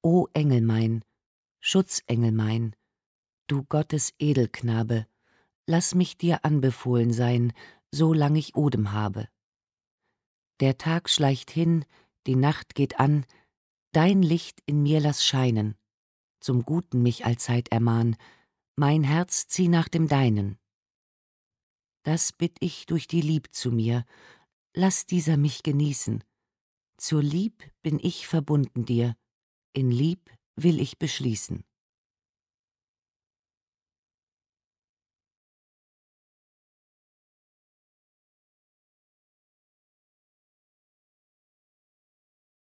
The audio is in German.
O Engel mein, Schutzengel mein, du Gottes Edelknabe, lass mich dir anbefohlen sein, solang ich Odem habe. Der Tag schleicht hin, die Nacht geht an, dein Licht in mir lass scheinen, zum Guten mich allzeit ermahn, mein Herz zieh nach dem deinen. Das bitt ich durch die Lieb zu mir, lass dieser mich genießen, zur Lieb bin ich verbunden dir, in Lieb will ich beschließen.